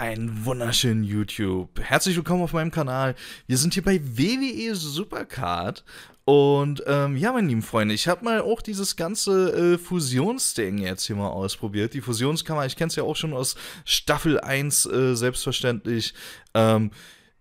Ein wunderschönen YouTube. Herzlich willkommen auf meinem Kanal. Wir sind hier bei WWE Supercard. Und ähm, ja, meine lieben Freunde, ich habe mal auch dieses ganze äh, Fusionsding jetzt hier mal ausprobiert. Die Fusionskammer, ich kenne es ja auch schon aus Staffel 1 äh, selbstverständlich. Ähm,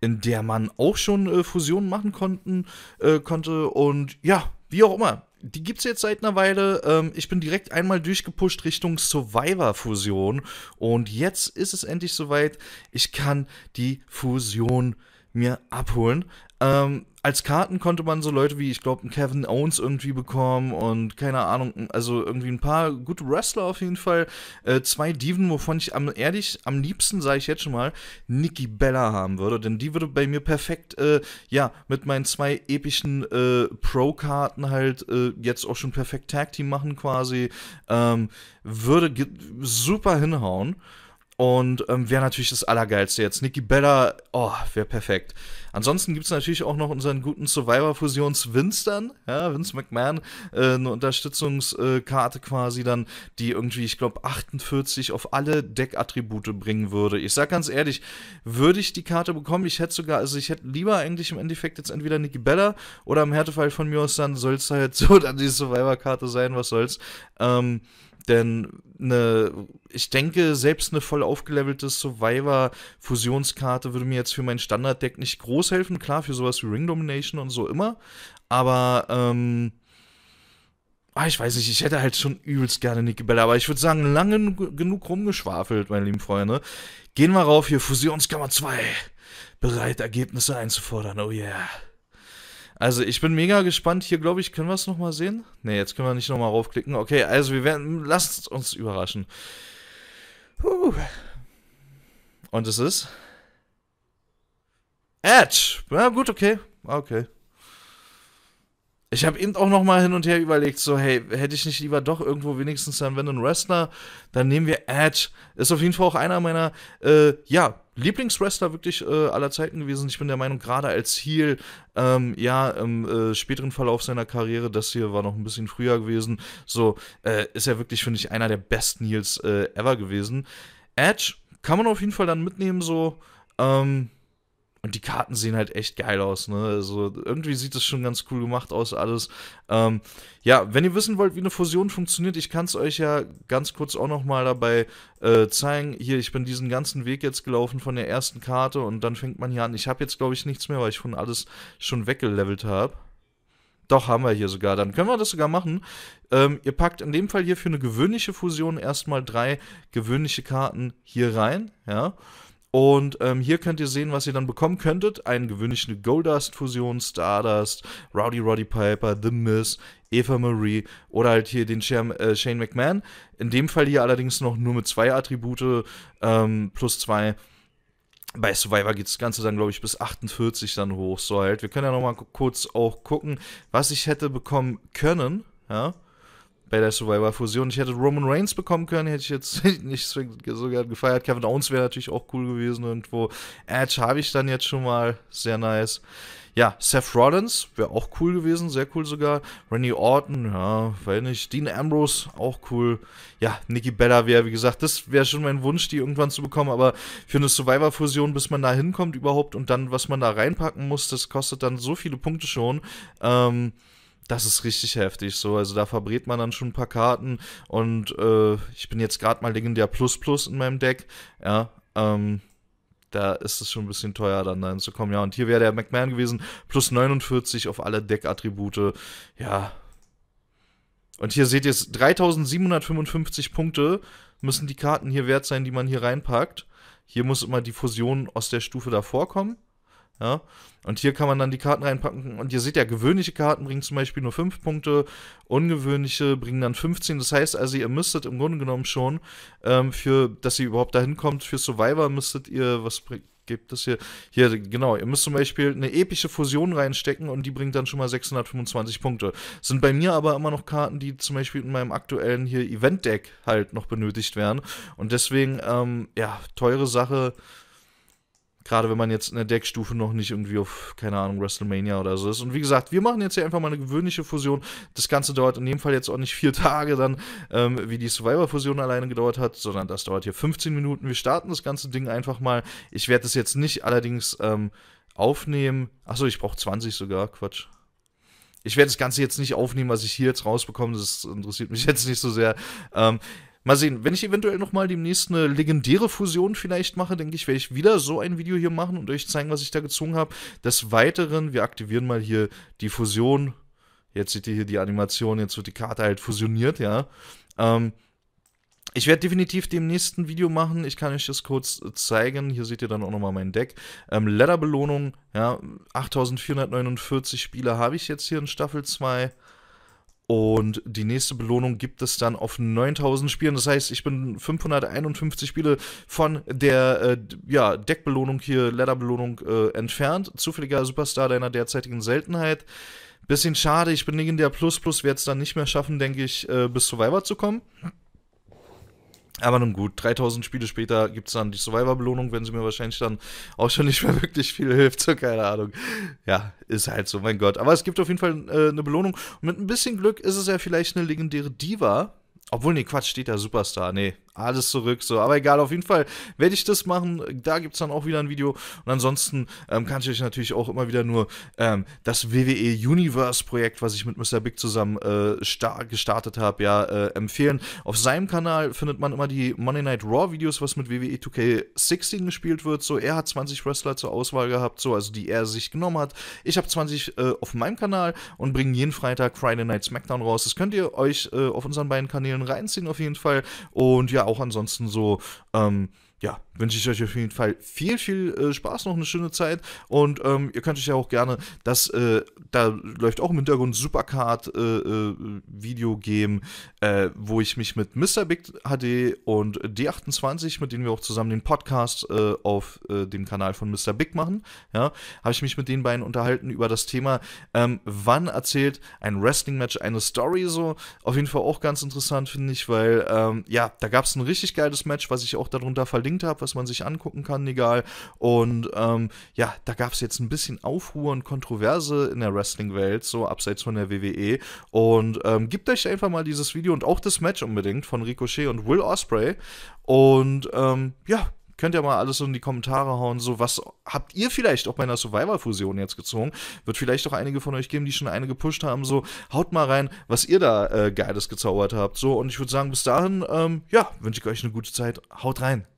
in der man auch schon äh, Fusionen machen konnten, äh, konnte. Und ja, wie auch immer die gibt es jetzt seit einer Weile. Ähm, ich bin direkt einmal durchgepusht Richtung Survivor-Fusion. Und jetzt ist es endlich soweit. Ich kann die Fusion mir abholen. Ähm, als Karten konnte man so Leute wie, ich glaube, Kevin Owens irgendwie bekommen und keine Ahnung, also irgendwie ein paar gute Wrestler auf jeden Fall. Äh, zwei Diven, wovon ich am, ehrlich am liebsten, sage ich jetzt schon mal, Nikki Bella haben würde, denn die würde bei mir perfekt, äh, ja, mit meinen zwei epischen äh, Pro-Karten halt äh, jetzt auch schon perfekt Tag Team machen quasi. Ähm, würde super hinhauen. Und ähm, wäre natürlich das Allergeilste jetzt. Nikki Bella, oh, wäre perfekt. Ansonsten gibt es natürlich auch noch unseren guten Survivor-Fusions Vince dann, ja, Vince McMahon, äh, eine Unterstützungskarte quasi dann, die irgendwie, ich glaube, 48 auf alle Deck-Attribute bringen würde. Ich sag ganz ehrlich, würde ich die Karte bekommen, ich hätte sogar, also ich hätte lieber eigentlich im Endeffekt jetzt entweder Nikki Bella oder im Härtefall von mir aus dann soll es halt so dann die Survivor-Karte sein, was soll's. Ähm, denn eine, ich denke, selbst eine voll aufgelevelte Survivor-Fusionskarte würde mir jetzt für mein Standarddeck nicht groß helfen. Klar, für sowas wie Ring Domination und so immer. Aber, ähm, ah, ich weiß nicht, ich hätte halt schon übelst gerne Nicky Bella. Aber ich würde sagen, lange genug rumgeschwafelt, meine lieben Freunde. Gehen wir rauf hier, Fusionskammer 2. Bereit, Ergebnisse einzufordern. Oh yeah. Also ich bin mega gespannt. Hier, glaube ich, können wir es nochmal sehen? Ne, jetzt können wir nicht nochmal raufklicken. Okay, also wir werden. Lasst uns überraschen. Puh. Und es ist. Edge. Ja, gut, okay. Ah, okay. Ich habe eben auch nochmal hin und her überlegt, so, hey, hätte ich nicht lieber doch irgendwo wenigstens dann, wenn ein Wrestler, dann nehmen wir Edge. Ist auf jeden Fall auch einer meiner, äh, ja, Lieblingswrestler wirklich äh, aller Zeiten gewesen. Ich bin der Meinung, gerade als Heel, ähm, ja, im äh, späteren Verlauf seiner Karriere, das hier war noch ein bisschen früher gewesen, so äh, ist er wirklich, finde ich, einer der besten Heels äh, ever gewesen. Edge kann man auf jeden Fall dann mitnehmen, so. Ähm, und die Karten sehen halt echt geil aus, ne? Also irgendwie sieht das schon ganz cool gemacht aus, alles. Ähm, ja, wenn ihr wissen wollt, wie eine Fusion funktioniert, ich kann es euch ja ganz kurz auch nochmal dabei äh, zeigen. Hier, ich bin diesen ganzen Weg jetzt gelaufen von der ersten Karte und dann fängt man hier an. Ich habe jetzt, glaube ich, nichts mehr, weil ich von alles schon weggelevelt habe. Doch, haben wir hier sogar. Dann können wir das sogar machen. Ähm, ihr packt in dem Fall hier für eine gewöhnliche Fusion erstmal drei gewöhnliche Karten hier rein. Ja. Und ähm, hier könnt ihr sehen, was ihr dann bekommen könntet. Einen gewöhnlichen Goldust-Fusion, Stardust, Rowdy Roddy Piper, The Miz, Eva Marie oder halt hier den Shane, äh, Shane McMahon. In dem Fall hier allerdings noch nur mit zwei Attribute ähm, plus zwei. Bei Survivor geht das Ganze dann, glaube ich, bis 48 dann hoch. So halt. Wir können ja nochmal kurz auch gucken, was ich hätte bekommen können. Ja bei der Survivor-Fusion. Ich hätte Roman Reigns bekommen können, hätte ich jetzt nicht sogar gefeiert. Kevin Owens wäre natürlich auch cool gewesen irgendwo. Edge habe ich dann jetzt schon mal, sehr nice. Ja, Seth Rollins wäre auch cool gewesen, sehr cool sogar. Randy Orton, ja, weiß nicht. Dean Ambrose, auch cool. Ja, Nikki Bella wäre, wie gesagt, das wäre schon mein Wunsch, die irgendwann zu bekommen. Aber für eine Survivor-Fusion, bis man da hinkommt überhaupt und dann, was man da reinpacken muss, das kostet dann so viele Punkte schon. Ähm, das ist richtig heftig so. Also da verbrät man dann schon ein paar Karten und äh, ich bin jetzt gerade mal legendär Plus Plus in meinem Deck. Ja, ähm, da ist es schon ein bisschen teuer, dann dahin zu kommen. Ja, und hier wäre der McMahon gewesen, plus 49 auf alle Deckattribute. Ja. Und hier seht ihr es, 3755 Punkte müssen die Karten hier wert sein, die man hier reinpackt. Hier muss immer die Fusion aus der Stufe davor kommen. Ja? Und hier kann man dann die Karten reinpacken. Und ihr seht ja, gewöhnliche Karten bringen zum Beispiel nur 5 Punkte, ungewöhnliche bringen dann 15. Das heißt also, ihr müsstet im Grunde genommen schon, ähm, für, dass ihr überhaupt dahin kommt, für Survivor müsstet ihr, was gibt es hier? Hier, genau, ihr müsst zum Beispiel eine epische Fusion reinstecken und die bringt dann schon mal 625 Punkte. Sind bei mir aber immer noch Karten, die zum Beispiel in meinem aktuellen hier Event-Deck halt noch benötigt werden. Und deswegen, ähm, ja, teure Sache Gerade wenn man jetzt in der Deckstufe noch nicht irgendwie auf, keine Ahnung, WrestleMania oder so ist. Und wie gesagt, wir machen jetzt hier einfach mal eine gewöhnliche Fusion. Das Ganze dauert in dem Fall jetzt auch nicht vier Tage dann, ähm, wie die Survivor-Fusion alleine gedauert hat, sondern das dauert hier 15 Minuten. Wir starten das ganze Ding einfach mal. Ich werde das jetzt nicht allerdings ähm, aufnehmen. Achso, ich brauche 20 sogar, Quatsch. Ich werde das Ganze jetzt nicht aufnehmen, was ich hier jetzt rausbekomme. Das interessiert mich jetzt nicht so sehr. Ähm, Mal sehen, wenn ich eventuell nochmal demnächst eine legendäre Fusion vielleicht mache, denke ich, werde ich wieder so ein Video hier machen und euch zeigen, was ich da gezogen habe. Des Weiteren, wir aktivieren mal hier die Fusion. Jetzt seht ihr hier die Animation, jetzt wird die Karte halt fusioniert, ja. Ähm, ich werde definitiv demnächst ein Video machen. Ich kann euch das kurz zeigen. Hier seht ihr dann auch nochmal mein Deck. Ähm, Leather-Belohnung, ja, 8449 Spiele habe ich jetzt hier in Staffel 2. Und die nächste Belohnung gibt es dann auf 9000 Spielen. Das heißt, ich bin 551 Spiele von der äh, ja, Deckbelohnung hier, Leatherbelohnung äh, entfernt. Zufälliger Superstar deiner derzeitigen Seltenheit. Bisschen schade, ich bin legendär Plus Plus, werde es dann nicht mehr schaffen, denke ich, äh, bis Survivor zu kommen. Aber nun gut, 3000 Spiele später gibt es dann die Survivor-Belohnung, wenn sie mir wahrscheinlich dann auch schon nicht mehr wirklich viel hilft, so keine Ahnung. Ja, ist halt so, mein Gott. Aber es gibt auf jeden Fall äh, eine Belohnung. Und mit ein bisschen Glück ist es ja vielleicht eine legendäre Diva. Obwohl, nee, Quatsch, steht da Superstar. Nee, alles zurück. So, aber egal, auf jeden Fall werde ich das machen. Da gibt es dann auch wieder ein Video. Und ansonsten ähm, kann ich euch natürlich auch immer wieder nur ähm, das WWE Universe Projekt, was ich mit Mr. Big zusammen äh, gestartet habe, ja, äh, empfehlen. Auf seinem Kanal findet man immer die Monday Night Raw Videos, was mit WWE 2K16 gespielt wird. So, er hat 20 Wrestler zur Auswahl gehabt, so, also die er sich genommen hat. Ich habe 20 äh, auf meinem Kanal und bringe jeden Freitag Friday Night SmackDown raus. Das könnt ihr euch äh, auf unseren beiden Kanälen reinziehen, auf jeden Fall. Und ja, auch ansonsten so ähm, ja, wünsche ich euch auf jeden Fall viel, viel äh, Spaß, noch eine schöne Zeit. Und ähm, ihr könnt euch ja auch gerne das, äh, da läuft auch im Hintergrund Supercard-Video äh, äh geben, äh, wo ich mich mit Mr. Big HD und D28, mit denen wir auch zusammen den Podcast äh, auf dem Kanal von Mr. Big machen, ja, habe ich mich mit den beiden unterhalten über das Thema, ähm, wann erzählt ein Wrestling-Match eine Story so. Auf jeden Fall auch ganz interessant, finde ich, weil ähm, ja, da gab es ein richtig geiles Match, was ich auch darunter verlinke verlinkt habe, was man sich angucken kann, egal. Und ähm, ja, da gab es jetzt ein bisschen Aufruhr und Kontroverse in der Wrestling-Welt, so abseits von der WWE. Und ähm, gebt euch einfach mal dieses Video und auch das Match unbedingt von Ricochet und Will Osprey. Und ähm, ja, könnt ihr mal alles so in die Kommentare hauen, so was habt ihr vielleicht auch bei einer Survivor-Fusion jetzt gezogen? Wird vielleicht auch einige von euch geben, die schon eine gepusht haben, so haut mal rein, was ihr da äh, Geiles gezaubert habt. So, und ich würde sagen, bis dahin, ähm, ja, wünsche ich euch eine gute Zeit, haut rein.